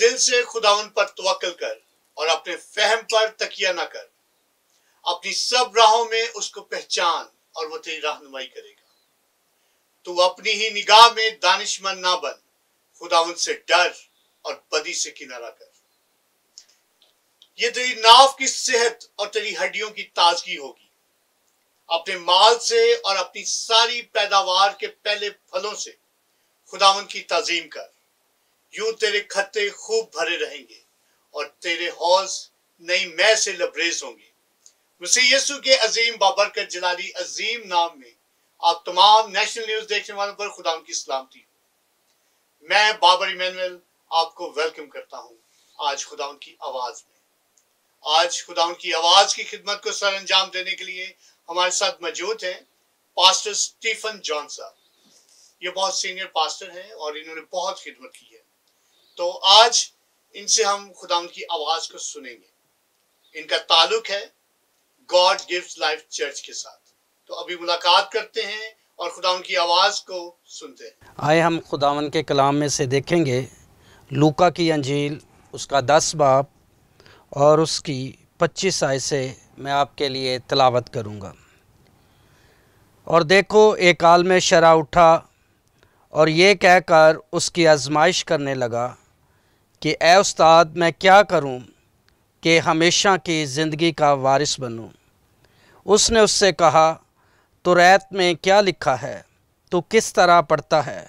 दिल से खुदावन पर तवक्ल कर और अपने फहम पर तकिया ना कर अपनी सब राहों में उसको पहचान और वो तेरी रहनुमाई करेगा तू अपनी ही निगाह में दानिशमंद ना बन खुदावन से डर और बदी से किनारा कर ये तेरी नाव की सेहत और तेरी हड्डियों की ताजगी होगी अपने माल से और अपनी सारी पैदावार के पहले फलों से खुदावन की तजीम कर यूं तेरे खत्ते खूब भरे रहेंगे और तेरे हौज नई मै से लबरेज होंगे मसीह यसु के अजीम बाबरकत जलाली अजीम नाम में आप तमाम नेशनल न्यूज देखने वालों पर खुदा की सलामती मैं बाबर इमैनुअल आपको वेलकम करता हूं आज खुदा की आवाज में आज खुदा की आवाज की खिदमत को सर अंजाम देने के लिए हमारे साथ मौजूद हैं पास्टर स्टीफन जॉन साहब ये बहुत सीनियर पास्टर हैं और इन्होंने बहुत खिदमत की है तो आज इनसे हम खुदा की आवाज को सुनेंगे इनका ताल्लुक है गॉड गिव्स लाइफ चर्च के साथ तो अभी मुलाकात करते हैं और खुदा की आवाज़ को सुनते हैं आए हम खुदावन के कलाम में से देखेंगे लूका की अंजील उसका दस बाप और उसकी पच्चीस आय से मैं आपके लिए तलावत करूँगा और देखो एक काल में शरा उठा और ये कहकर उसकी आजमाइश करने लगा कि ए उस्ताद मैं क्या करूं कि हमेशा की ज़िंदगी का वारिस बनूं उसने उससे कहा तो रैत में क्या लिखा है तो किस तरह पढ़ता है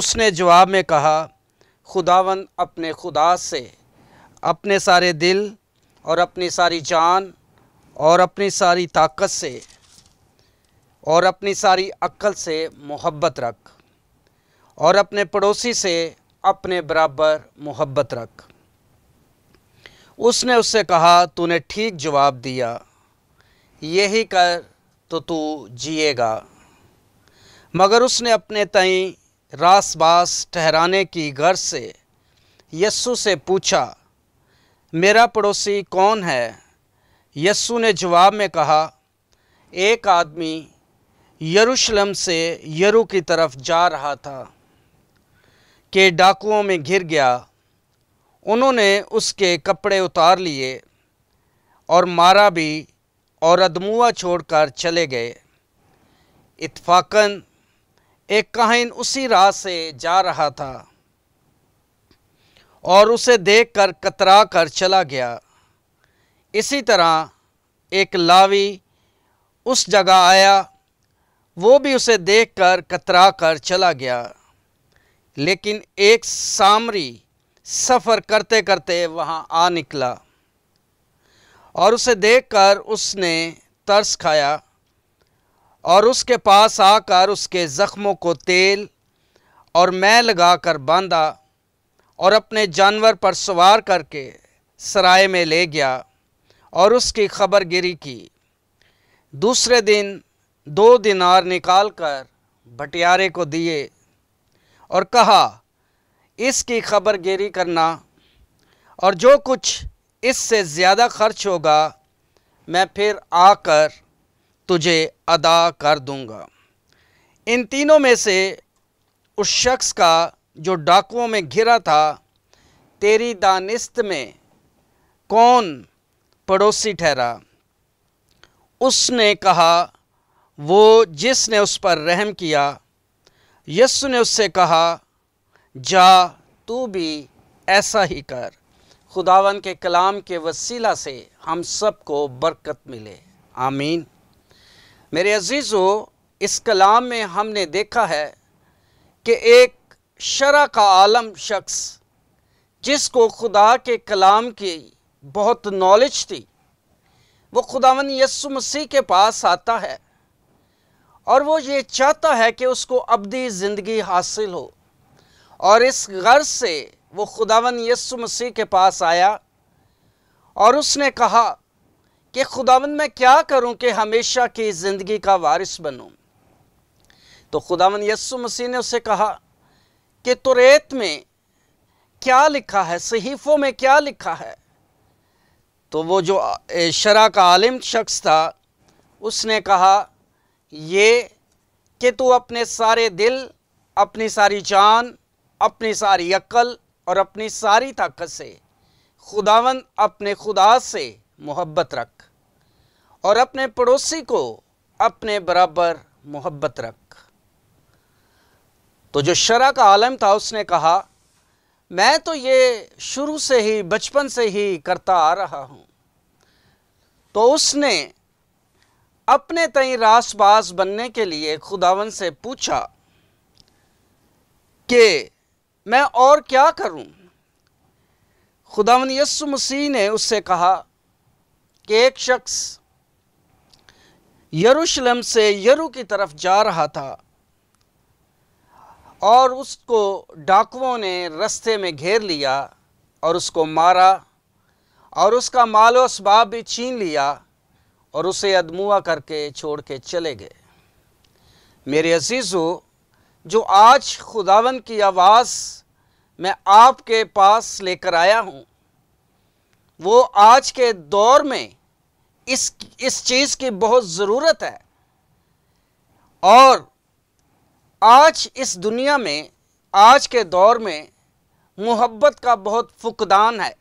उसने जवाब में कहा खुदावंद अपने खुदा से अपने सारे दिल और अपनी सारी जान और अपनी सारी ताकत से और अपनी सारी अक्ल से मोहब्बत रख और अपने पड़ोसी से अपने बराबर मोहब्बत रख उसने उससे कहा तूने ठीक जवाब दिया यही कर तो तू जिएगा मगर उसने अपने तई रास बास ठहराने की गर्ज से यस्सु से पूछा मेरा पड़ोसी कौन है यस्सु ने जवाब में कहा एक आदमी यरूशलेम से यरू की तरफ जा रहा था के डाकुओं में घिर गया उन्होंने उसके कपड़े उतार लिए और मारा भी और अदमुआ छोड़कर चले गए इतफाकन एक काहिन उसी राह से जा रहा था और उसे देखकर कतरा कर चला गया इसी तरह एक लावी उस जगह आया वो भी उसे देखकर कतरा कर चला गया लेकिन एक सामरी सफ़र करते करते वहाँ आ निकला और उसे देखकर उसने तरस खाया और उसके पास आकर उसके ज़ख्मों को तेल और मैं लगाकर बांधा और अपने जानवर पर सवार करके सराय में ले गया और उसकी खबर गिरी की दूसरे दिन दो दिनार निकाल कर भटियारे को दिए और कहा इसकी गिरी करना और जो कुछ इससे ज़्यादा खर्च होगा मैं फिर आकर तुझे अदा कर दूंगा इन तीनों में से उस शख्स का जो डाकुओं में घिरा था तेरी दानिस्त में कौन पड़ोसी ठहरा उसने कहा वो जिसने उस पर रहम किया यस्सु ने उससे कहा जा तू भी ऐसा ही कर खुदावन के कलाम के वसीला से हम सब को बरकत मिले आमीन मेरे अजीजों इस कलाम में हमने देखा है कि एक शरा का आलम शख्स जिसको खुदा के कलाम की बहुत नॉलेज थी वो खुदावन यस्सु मसीह के पास आता है और वो ये चाहता है कि उसको अबदी ज़िंदगी हासिल हो और इस गर्ज से वो खुदावन यसु मसीह के पास आया और उसने कहा कि खुदावन मैं क्या करूं कि हमेशा की ज़िंदगी का वारिस बनूं तो खुदावन यसु मसीह ने उसे कहा कि तुरेत में क्या लिखा है सहीफ़ों में क्या लिखा है तो वो जो शरा का आलिम शख्स था उसने कहा ये कि तू अपने सारे दिल अपनी सारी जान अपनी सारी अक्ल और अपनी सारी ताकत से खुदावन अपने खुदा से मोहब्बत रख और अपने पड़ोसी को अपने बराबर मोहब्बत रख तो जो शरा का आलम था उसने कहा मैं तो ये शुरू से ही बचपन से ही करता आ रहा हूँ तो उसने अपने तई रासबाज बनने के लिए खुदावन से पूछा कि मैं और क्या करूं? खुदावन यसु मसीह ने उससे कहा कि एक शख्स यरूशलेम से यरू की तरफ जा रहा था और उसको डाकुओं ने रस्ते में घेर लिया और उसको मारा और उसका मालो इसबाब भी छीन लिया और उसे अदमुआ करके छोड़ के चले गए मेरे अजीज़ो जो आज खुदावन की आवाज़ मैं आपके पास लेकर आया हूँ वो आज के दौर में इस इस चीज़ की बहुत ज़रूरत है और आज इस दुनिया में आज के दौर में मोहब्बत का बहुत फुकदान है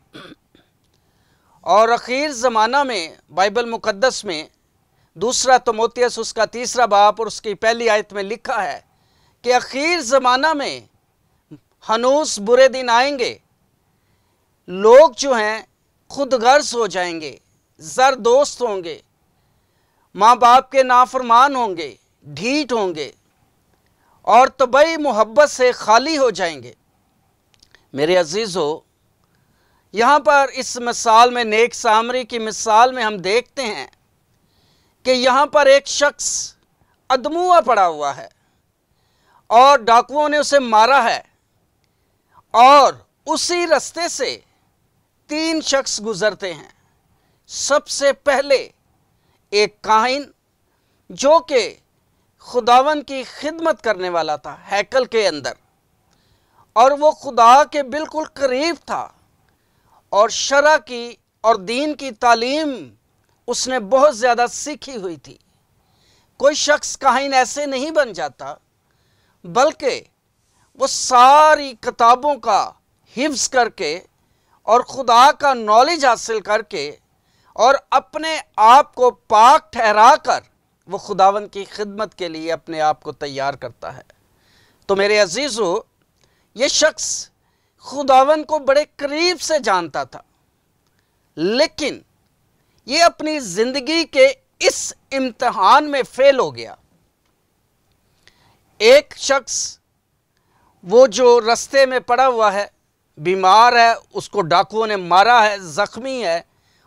और अखीर ज़माना में बाइबल मुक़दस में दूसरा तो मोतीस उसका तीसरा बाप और उसकी पहली आयत में लिखा है कि अखीर ज़माना में हनूस बुरे दिन आएंगे लोग जो हैं खुद गर्ज हो जाएंगे ज़र दोस्त होंगे माँ बाप के नाफरमान होंगे ढीठ होंगे और तबई मोहब्बत से खाली हो जाएंगे मेरे अजीज़ हो यहाँ पर इस मिसाल में नेक सामरी की मिसाल में हम देखते हैं कि यहाँ पर एक शख्स अदमुआ पड़ा हुआ है और डाकुओं ने उसे मारा है और उसी रास्ते से तीन शख्स गुजरते हैं सबसे पहले एक काहिन जो कि खुदावन की खिदमत करने वाला था हैकल के अंदर और वो खुदा के बिल्कुल करीब था और शरा की और दीन की तालीम उसने बहुत ज़्यादा सीखी हुई थी कोई शख्स कहाइन ऐसे नहीं बन जाता बल्कि वो सारी किताबों का हिफ्स करके और खुदा का नॉलेज हासिल करके और अपने आप को पाक ठहरा कर वह खुदावन की खिदमत के लिए अपने आप को तैयार करता है तो मेरे अजीज़ों ये शख्स खुदावन को बड़े करीब से जानता था लेकिन ये अपनी जिंदगी के इस इम्तहान में फेल हो गया एक शख्स वो जो रस्ते में पड़ा हुआ है बीमार है उसको डाकुओं ने मारा है ज़ख्मी है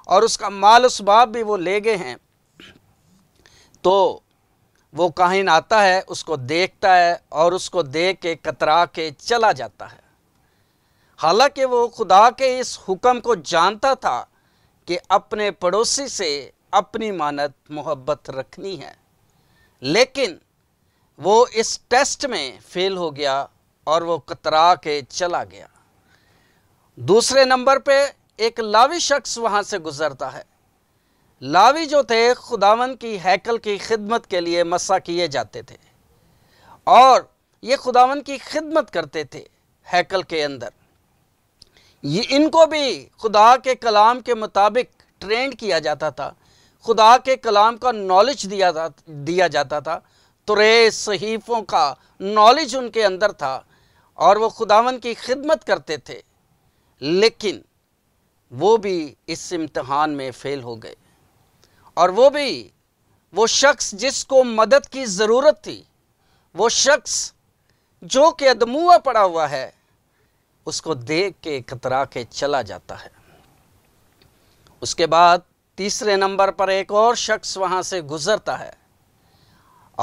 और उसका माल उसबाब भी वो ले गए हैं तो वो काहिन आता है उसको देखता है और उसको देख के कतरा के चला जाता है हालांकि वो खुदा के इस हुक्म को जानता था कि अपने पड़ोसी से अपनी मानत मोहब्बत रखनी है लेकिन वो इस टेस्ट में फेल हो गया और वो कतरा के चला गया दूसरे नंबर पे एक लावी शख्स वहाँ से गुज़रता है लावी जो थे खुदावन की हैकल की खिदमत के लिए मसा किए जाते थे और ये खुदावन की खिदमत करते थे हैकल के अंदर ये इनको भी खुदा के कलाम के मुताबिक ट्रेंड किया जाता था खुदा के कलाम का नॉलेज दिया जा दिया जाता था तुरे सहीफ़ों का नॉलेज उनके अंदर था और वो खुदावन की खिदमत करते थे लेकिन वो भी इस इम्तहान में फ़ेल हो गए और वो भी वो शख्स जिसको मदद की ज़रूरत थी वो शख्स जो कि अदमुआ पड़ा हुआ है उसको देख के कतरा के चला जाता है उसके बाद तीसरे नंबर पर एक और शख्स वहाँ से गुज़रता है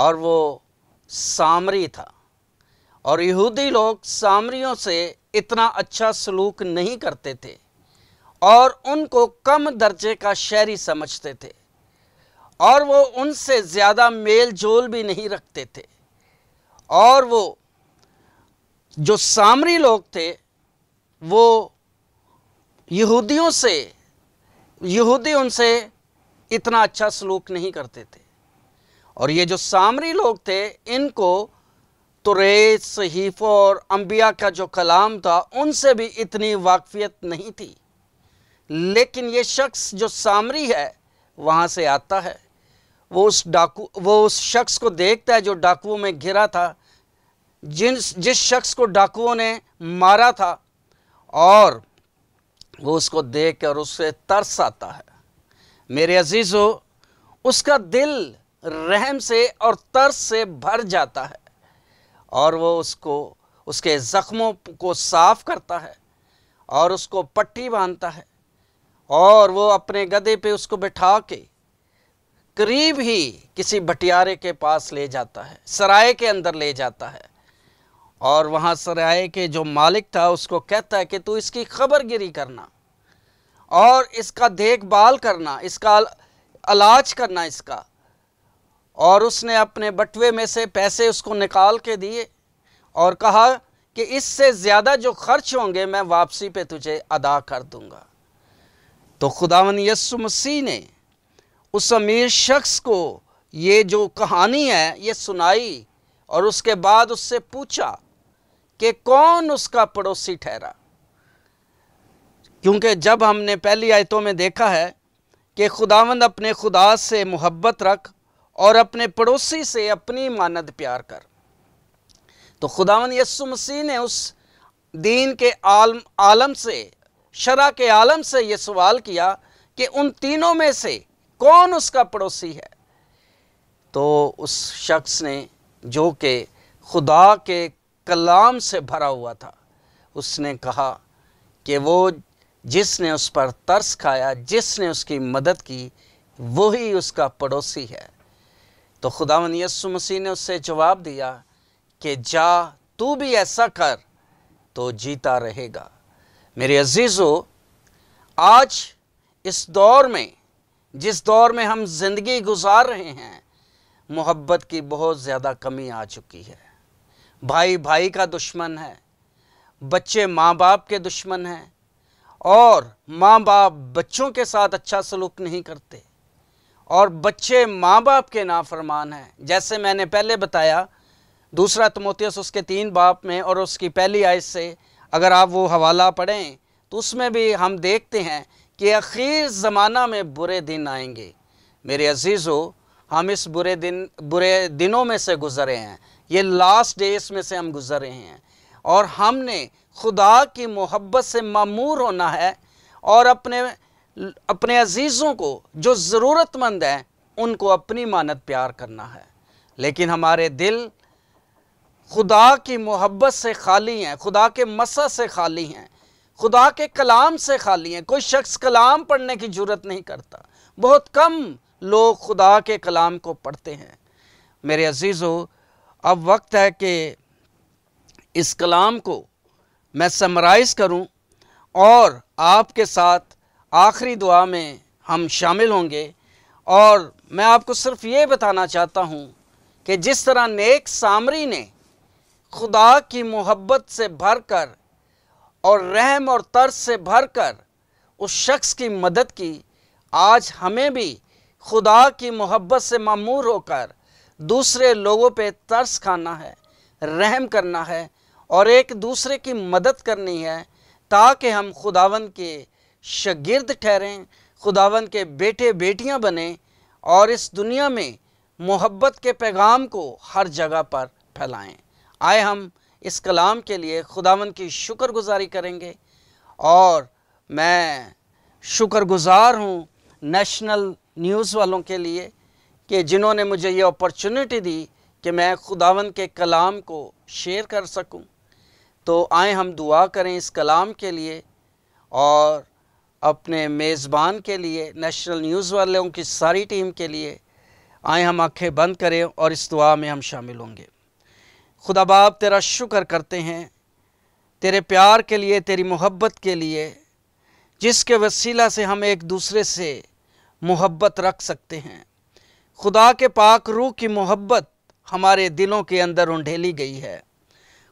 और वो सामरी था और यहूदी लोग सामरियों से इतना अच्छा सलूक नहीं करते थे और उनको कम दर्जे का शहरी समझते थे और वो उनसे ज़्यादा मेल जोल भी नहीं रखते थे और वो जो सामरी लोग थे वो यहूदियों से यहूदी उनसे इतना अच्छा सलूक नहीं करते थे और ये जो सामरी लोग थे इनको तो रेत सहीफ़ और अम्बिया का जो कलाम था उनसे भी इतनी वाकफियत नहीं थी लेकिन ये शख्स जो सामरी है वहाँ से आता है वो उस डाकू वो उस शख्स को देखता है जो डाकुओं में घिरा था जिन जिस शख्स को डाकुओं ने मारा था और वो उसको देख कर उससे तरस आता है मेरे अजीज़ हो उसका दिल रहम से और तरस से भर जाता है और वो उसको उसके ज़ख्मों को साफ़ करता है और उसको पट्टी बांधता है और वो अपने गधे पे उसको बैठा के करीब ही किसी भटियारे के पास ले जाता है सराय के अंदर ले जाता है और वहाँ सराय के जो मालिक था उसको कहता है कि तू इसकी खबर गिरी करना और इसका देखभाल करना इसका इलाज करना इसका और उसने अपने बटवे में से पैसे उसको निकाल के दिए और कहा कि इससे ज़्यादा जो खर्च होंगे मैं वापसी पे तुझे अदा कर दूँगा तो खुदावन यसु मसीह ने उस अमीर शख्स को ये जो कहानी है ये सुनाई और उसके बाद उससे पूछा कि कौन उसका पड़ोसी ठहरा क्योंकि जब हमने पहली आयतों में देखा है कि खुदावंद अपने खुदा से मोहब्बत रख और अपने पड़ोसी से अपनी मानद प्यार कर तो खुदावंद यसु मसीह ने उस दीन के आलम आलम से शरा के आलम से ये सवाल किया कि उन तीनों में से कौन उसका पड़ोसी है तो उस शख्स ने जो कि खुदा के कलाम से भरा हुआ था उसने कहा कि वो जिसने उस पर तरस खाया जिसने उसकी मदद की वही उसका पड़ोसी है तो खुदावन यसु मसीह ने उससे जवाब दिया कि जा तू भी ऐसा कर तो जीता रहेगा मेरे अजीज़ो आज इस दौर में जिस दौर में हम ज़िंदगी गुजार रहे हैं मोहब्बत की बहुत ज़्यादा कमी आ चुकी है भाई भाई का दुश्मन है बच्चे माँ बाप के दुश्मन हैं और माँ बाप बच्चों के साथ अच्छा सलूक नहीं करते और बच्चे माँ बाप के नाफरमान हैं जैसे मैंने पहले बताया दूसरा तमोतियस उसके तीन बाप में और उसकी पहली आयत से अगर आप वो हवाला पढ़ें तो उसमें भी हम देखते हैं कि आखिर ज़माना में बुरे दिन आएंगे मेरे अजीज़ों हम इस बुरे दिन बुरे दिनों में से गुज़रे हैं ये लास्ट डेज में से हम गुजर रहे हैं और हमने खुदा की मोहब्बत से मामूर होना है और अपने अपने अजीज़ों को जो ज़रूरतमंद हैं उनको अपनी मानत प्यार करना है लेकिन हमारे दिल खुदा की मोहब्बत से खाली हैं खुदा के मसा से खाली हैं खुदा के कलाम से खाली हैं कोई शख्स कलाम पढ़ने की जरूरत नहीं करता बहुत कम लोग खुदा के कलाम को पढ़ते हैं मेरे अजीज़ों अब वक्त है कि इस कलाम को मैं समराइज़ करूं और आपके साथ आखिरी दुआ में हम शामिल होंगे और मैं आपको सिर्फ ये बताना चाहता हूं कि जिस तरह नेक सामरी ने खुदा की मोहब्बत से भरकर और रहम और तर्स से भरकर उस शख्स की मदद की आज हमें भी खुदा की मोहब्बत से मामूर होकर दूसरे लोगों पे तर्स खाना है रहम करना है और एक दूसरे की मदद करनी है ताकि हम खुदावन के शगिर्द ठहरें खुदावन के बेटे बेटियां बने और इस दुनिया में मोहब्बत के पैगाम को हर जगह पर फैलाएं आए हम इस कलाम के लिए खुदावन की शुक्रगुजारी करेंगे और मैं शुक्रगुजार हूँ नेशनल न्यूज़ वालों के लिए कि जिन्होंने मुझे ये अपॉर्चुनिटी दी कि मैं खुदावन के कलाम को शेयर कर सकूं तो आए हम दुआ करें इस कलाम के लिए और अपने मेज़बान के लिए नेशनल न्यूज़ वालों की सारी टीम के लिए आए हम आंखें बंद करें और इस दुआ में हम शामिल होंगे खुदा बाप तेरा शुक्र करते हैं तेरे प्यार के लिए तेरी मोहब्बत के लिए जिसके वसीला से हम एक दूसरे से मोहब्बत रख सकते हैं खुदा के पाक रूह की मोहब्बत हमारे दिलों के अंदर ऊंडेली गई है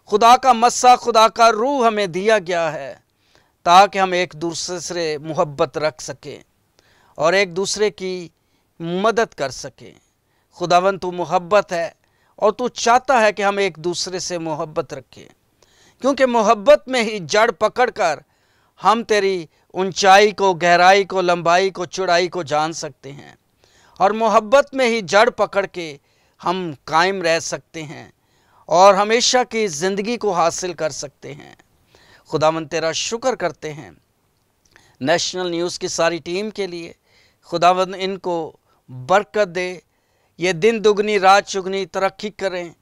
खुदा का मस्सा खुदा का रूह हमें दिया गया है ताकि हम एक दूसरे से मोहब्बत रख सकें और एक दूसरे की मदद कर सकें खुदावन तो मोहब्बत है और तू चाहता है कि हम एक दूसरे से मोहब्बत रखें क्योंकि मोहब्बत में ही जड़ पकड़कर हम तेरी ऊंचाई को गहराई को लंबाई को चौड़ाई को जान सकते हैं और मोहब्बत में ही जड़ पकड़ के हम कायम रह सकते हैं और हमेशा की ज़िंदगी को हासिल कर सकते हैं खुदा मंद तेरा शुक्र करते हैं नेशनल न्यूज़ की सारी टीम के लिए खुदावन इनको बरकत दे ये दिन दुगनी रात चुगनी तरक्की करें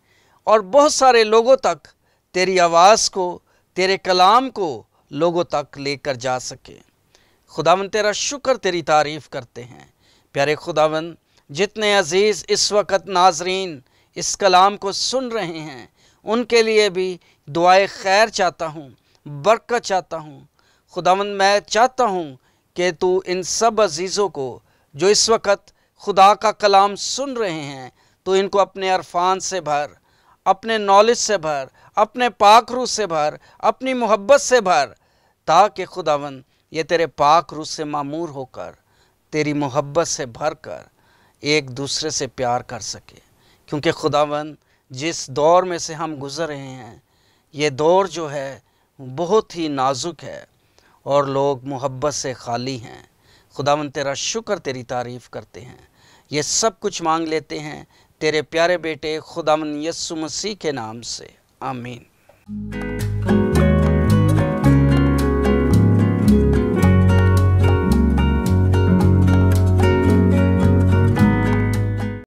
और बहुत सारे लोगों तक तेरी आवाज़ को तेरे कलाम को लोगों तक लेकर जा सके खुदावन तेरा शुक्र तेरी तारीफ़ करते हैं प्यारे खुदावन जितने अज़ीज़ इस वक्त नाजरीन इस कलाम को सुन रहे हैं उनके लिए भी दुआए खैर चाहता हूँ बरकत चाहता हूँ खुदावन मैं चाहता हूँ कि तू इन सब अजीज़ों को जो इस वक्त खुदा का कलाम सुन रहे हैं तो इनको अपने अरफान से भर अपने नॉलेज से भर अपने पाक रू से भर अपनी मोहब्बत से भर ताकि खुदावन ये तेरे पाक रू से मामूर होकर तेरी मोहब्बत से भर कर एक दूसरे से प्यार कर सके क्योंकि खुदावन जिस दौर में से हम गुज़र रहे हैं ये दौर जो है बहुत ही नाजुक है और लोग मोहब्बत से खाली हैं खुदावन तेरा शुक्र तेरी तारीफ़ करते हैं ये सब कुछ मांग लेते हैं तेरे प्यारे बेटे खुदावन यस्सु मसीह के नाम से आमीन